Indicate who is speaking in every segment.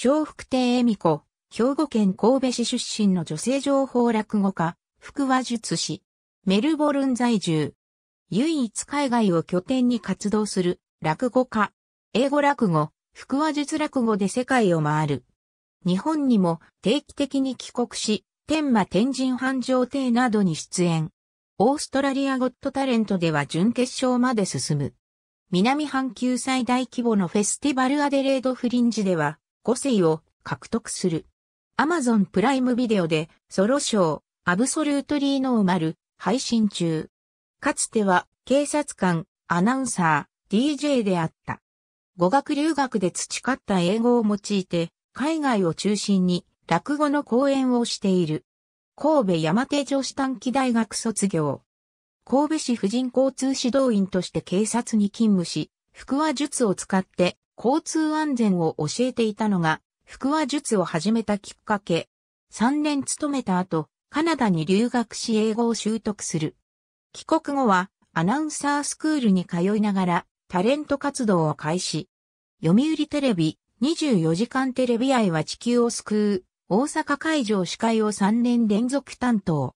Speaker 1: 小福亭恵美子、兵庫県神戸市出身の女性情報落語家、福和術師。メルボルン在住。唯一海外を拠点に活動する落語家。英語落語、福和術落語で世界を回る。日本にも定期的に帰国し、天馬天神繁盛亭などに出演。オーストラリアゴットタレントでは準決勝まで進む。南半球最大規模のフェスティバルアデレードフリンジでは、五星を獲得する。Amazon プライムビデオでソロショー、アブソルートリーノーマル、配信中。かつては警察官、アナウンサー、DJ であった。語学留学で培った英語を用いて、海外を中心に落語の講演をしている。神戸山手女子短期大学卒業。神戸市婦人交通指導員として警察に勤務し、腹話術を使って交通安全を教えていたのが、福和術を始めたきっかけ。3年勤めた後、カナダに留学し英語を習得する。帰国後は、アナウンサースクールに通いながら、タレント活動を開始。読売テレビ、24時間テレビ愛は地球を救う、大阪会場司会を3年連続担当。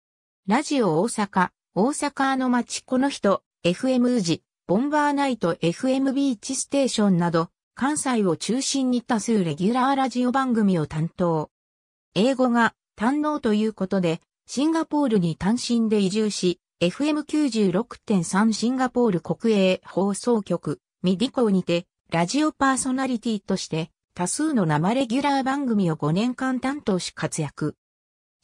Speaker 1: ラジオ大阪、大阪の街この人、FM 宇治、ボンバーナイト FM ビーチステーションなど、関西を中心に多数レギュラーラジオ番組を担当。英語が堪能ということで、シンガポールに単身で移住し、FM96.3 シンガポール国営放送局、ミディコにて、ラジオパーソナリティとして、多数の生レギュラー番組を5年間担当し活躍。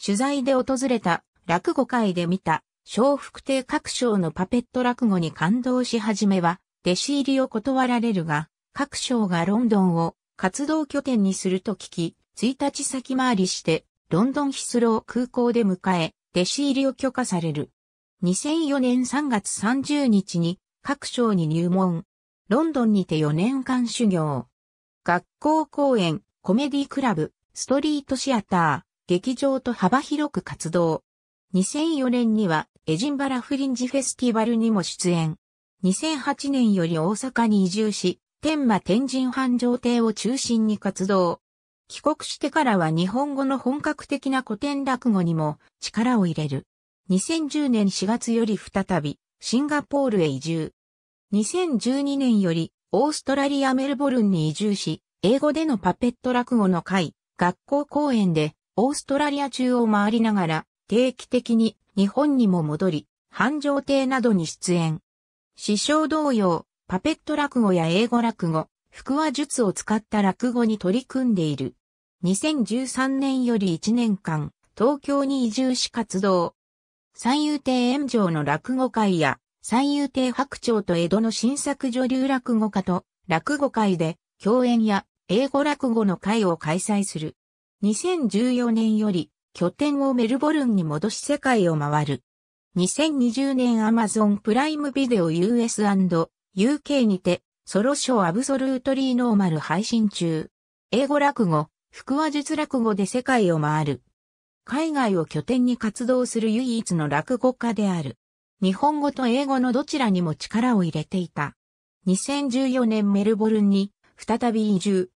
Speaker 1: 取材で訪れた落語会で見た、小福亭各賞のパペット落語に感動し始めは、弟子入りを断られるが、各省がロンドンを活動拠点にすると聞き、1日先回りして、ロンドンヒスロー空港で迎え、弟子入りを許可される。2004年3月30日に各省に入門。ロンドンにて4年間修行。学校公演、コメディクラブ、ストリートシアター、劇場と幅広く活動。2004年にはエジンバラフリンジフェスティバルにも出演。2008年より大阪に移住し、天馬天神繁盛亭を中心に活動。帰国してからは日本語の本格的な古典落語にも力を入れる。2010年4月より再びシンガポールへ移住。2012年よりオーストラリアメルボルンに移住し、英語でのパペット落語の会、学校公演でオーストラリア中を回りながら定期的に日本にも戻り、繁盛亭などに出演。師匠同様、パペット落語や英語落語、腹話術を使った落語に取り組んでいる。2013年より1年間、東京に移住し活動。三遊亭炎上の落語会や、三遊亭白鳥と江戸の新作女流落語家と落語会で共演や英語落語の会を開催する。2014年より拠点をメルボルンに戻し世界を回る。2020年アマゾンプライムビデオ US& UK にて、ソロショーアブソルートリーノーマル配信中。英語落語、福話術落語で世界を回る。海外を拠点に活動する唯一の落語家である。日本語と英語のどちらにも力を入れていた。2014年メルボルンに再び移住。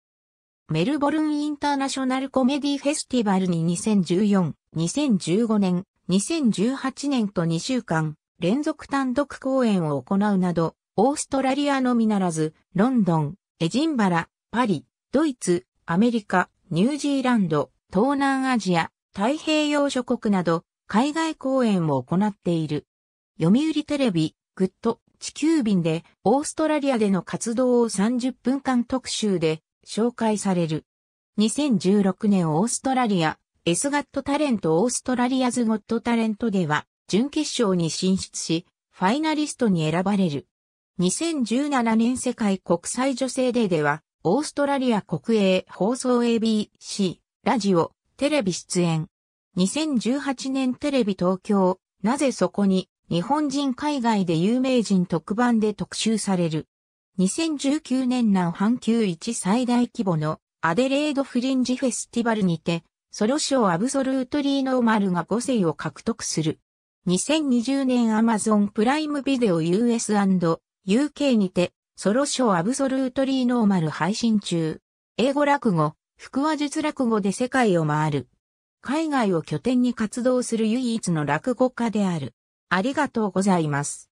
Speaker 1: メルボルンインターナショナルコメディフェスティバルに2014、2015年、2018年と2週間連続単独公演を行うなど、オーストラリアのみならず、ロンドン、エジンバラ、パリ、ドイツ、アメリカ、ニュージーランド、東南アジア、太平洋諸国など、海外公演を行っている。読売テレビ、グッド、地球便で、オーストラリアでの活動を30分間特集で紹介される。2016年オーストラリア、エスガットタレントオーストラリアズゴットタレントでは、準決勝に進出し、ファイナリストに選ばれる。2017年世界国際女性デーでは、オーストラリア国営放送 ABC、ラジオ、テレビ出演。2018年テレビ東京、なぜそこに、日本人海外で有名人特番で特集される。2019年南半球一最大規模のアデレードフリンジフェスティバルにて、ソロ賞アブソルートリーノーマルが5世を獲得する。2020年アマゾンプライムビデオ US& UK にて、ソロショーアブソルートリーノーマル配信中。英語落語、福話術落語で世界を回る。海外を拠点に活動する唯一の落語家である。ありがとうございます。